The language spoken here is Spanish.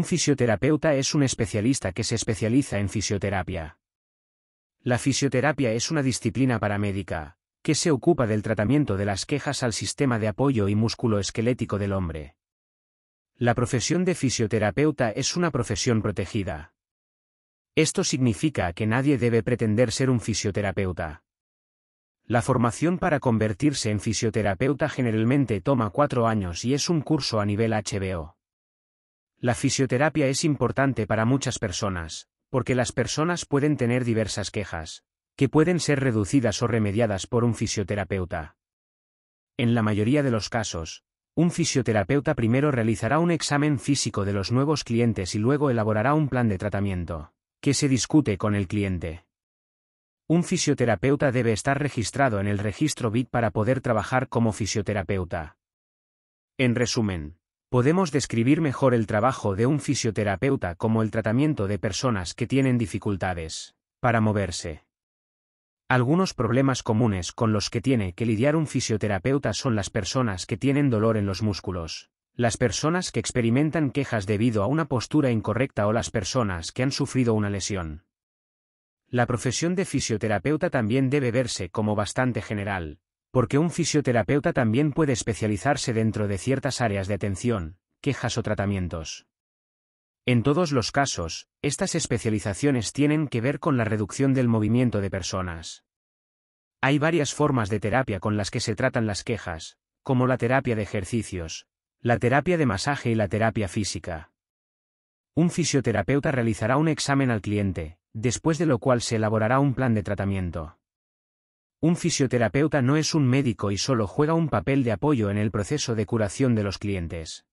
Un fisioterapeuta es un especialista que se especializa en fisioterapia. La fisioterapia es una disciplina paramédica, que se ocupa del tratamiento de las quejas al sistema de apoyo y músculo esquelético del hombre. La profesión de fisioterapeuta es una profesión protegida. Esto significa que nadie debe pretender ser un fisioterapeuta. La formación para convertirse en fisioterapeuta generalmente toma cuatro años y es un curso a nivel HBO. La fisioterapia es importante para muchas personas, porque las personas pueden tener diversas quejas, que pueden ser reducidas o remediadas por un fisioterapeuta. En la mayoría de los casos, un fisioterapeuta primero realizará un examen físico de los nuevos clientes y luego elaborará un plan de tratamiento, que se discute con el cliente. Un fisioterapeuta debe estar registrado en el registro BIT para poder trabajar como fisioterapeuta. En resumen, Podemos describir mejor el trabajo de un fisioterapeuta como el tratamiento de personas que tienen dificultades para moverse. Algunos problemas comunes con los que tiene que lidiar un fisioterapeuta son las personas que tienen dolor en los músculos, las personas que experimentan quejas debido a una postura incorrecta o las personas que han sufrido una lesión. La profesión de fisioterapeuta también debe verse como bastante general, porque un fisioterapeuta también puede especializarse dentro de ciertas áreas de atención, quejas o tratamientos. En todos los casos, estas especializaciones tienen que ver con la reducción del movimiento de personas. Hay varias formas de terapia con las que se tratan las quejas, como la terapia de ejercicios, la terapia de masaje y la terapia física. Un fisioterapeuta realizará un examen al cliente, después de lo cual se elaborará un plan de tratamiento. Un fisioterapeuta no es un médico y solo juega un papel de apoyo en el proceso de curación de los clientes.